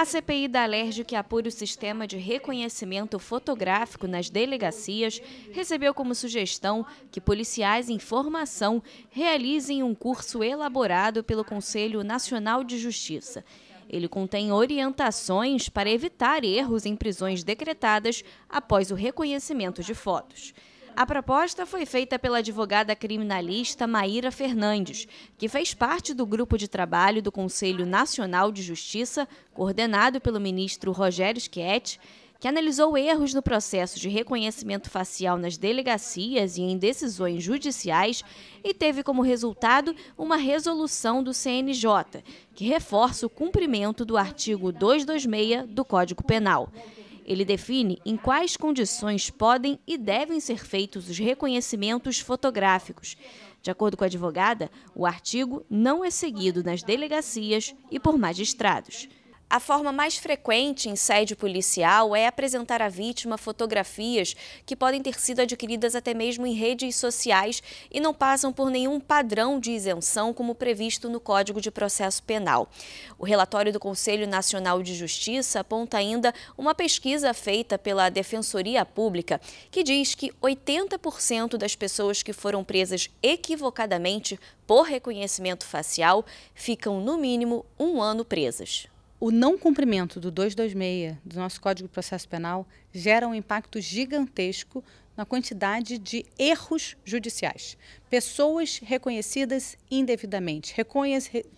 A CPI da Alerge, que apura o sistema de reconhecimento fotográfico nas delegacias, recebeu como sugestão que policiais em formação realizem um curso elaborado pelo Conselho Nacional de Justiça. Ele contém orientações para evitar erros em prisões decretadas após o reconhecimento de fotos. A proposta foi feita pela advogada criminalista Maíra Fernandes, que fez parte do grupo de trabalho do Conselho Nacional de Justiça, coordenado pelo ministro Rogério Schietti, que analisou erros no processo de reconhecimento facial nas delegacias e em decisões judiciais e teve como resultado uma resolução do CNJ, que reforça o cumprimento do artigo 226 do Código Penal. Ele define em quais condições podem e devem ser feitos os reconhecimentos fotográficos. De acordo com a advogada, o artigo não é seguido nas delegacias e por magistrados. A forma mais frequente em sede policial é apresentar à vítima fotografias que podem ter sido adquiridas até mesmo em redes sociais e não passam por nenhum padrão de isenção como previsto no Código de Processo Penal. O relatório do Conselho Nacional de Justiça aponta ainda uma pesquisa feita pela Defensoria Pública que diz que 80% das pessoas que foram presas equivocadamente por reconhecimento facial ficam, no mínimo, um ano presas o não cumprimento do 226 do nosso Código de Processo Penal gera um impacto gigantesco na quantidade de erros judiciais. Pessoas reconhecidas indevidamente,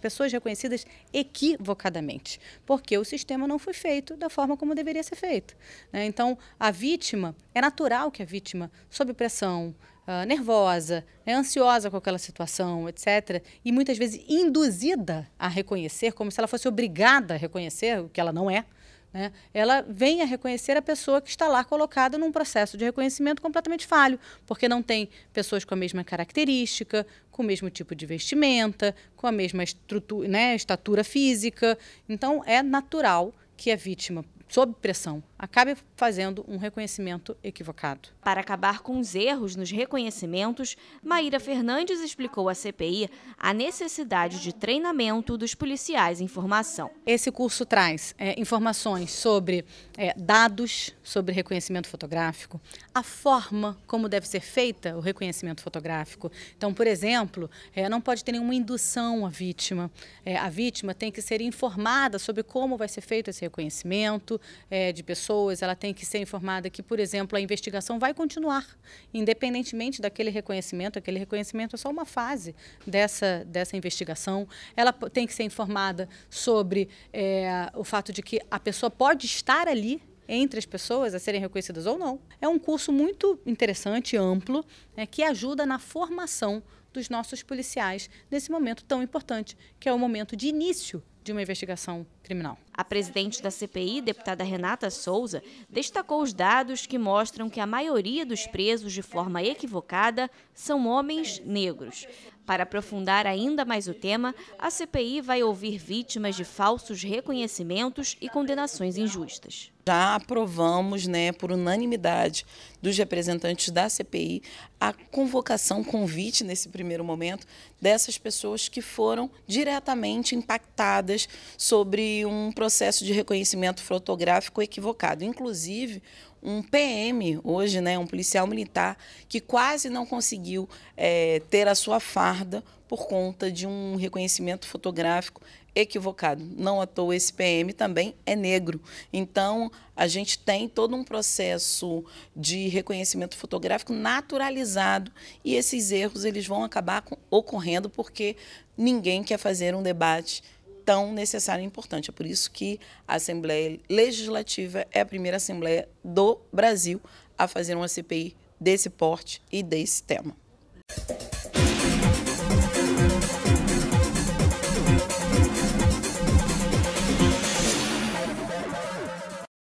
pessoas reconhecidas equivocadamente, porque o sistema não foi feito da forma como deveria ser feito. Né? Então, a vítima, é natural que a vítima, sob pressão, uh, nervosa, né, ansiosa com aquela situação, etc., e muitas vezes induzida a reconhecer, como se ela fosse obrigada a reconhecer, o que ela não é, né? Ela vem a reconhecer a pessoa que está lá colocada num processo de reconhecimento completamente falho, porque não tem pessoas com a mesma característica, com o mesmo tipo de vestimenta, com a mesma estrutura, né, estatura física. Então, é natural que a vítima, sob pressão, acabe fazendo um reconhecimento equivocado. Para acabar com os erros nos reconhecimentos, Maíra Fernandes explicou à CPI a necessidade de treinamento dos policiais em formação. Esse curso traz é, informações sobre é, dados sobre reconhecimento fotográfico, a forma como deve ser feita o reconhecimento fotográfico. Então, por exemplo, é, não pode ter nenhuma indução à vítima. É, a vítima tem que ser informada sobre como vai ser feito esse reconhecimento é, de pessoas, ela tem tem que ser informada que, por exemplo, a investigação vai continuar, independentemente daquele reconhecimento. Aquele reconhecimento é só uma fase dessa, dessa investigação. Ela tem que ser informada sobre é, o fato de que a pessoa pode estar ali entre as pessoas a serem reconhecidas ou não. É um curso muito interessante, amplo, né, que ajuda na formação dos nossos policiais nesse momento tão importante, que é o momento de início de uma investigação criminal. A presidente da CPI, deputada Renata Souza, destacou os dados que mostram que a maioria dos presos de forma equivocada são homens negros. Para aprofundar ainda mais o tema, a CPI vai ouvir vítimas de falsos reconhecimentos e condenações injustas. Já aprovamos, né, por unanimidade dos representantes da CPI, a convocação, convite nesse primeiro momento dessas pessoas que foram diretamente impactadas sobre um processo processo de reconhecimento fotográfico equivocado. Inclusive, um PM hoje, né, um policial militar, que quase não conseguiu é, ter a sua farda por conta de um reconhecimento fotográfico equivocado. Não à toa esse PM também é negro. Então, a gente tem todo um processo de reconhecimento fotográfico naturalizado e esses erros eles vão acabar ocorrendo porque ninguém quer fazer um debate tão necessária e importante. É por isso que a Assembleia Legislativa é a primeira Assembleia do Brasil a fazer uma CPI desse porte e desse tema.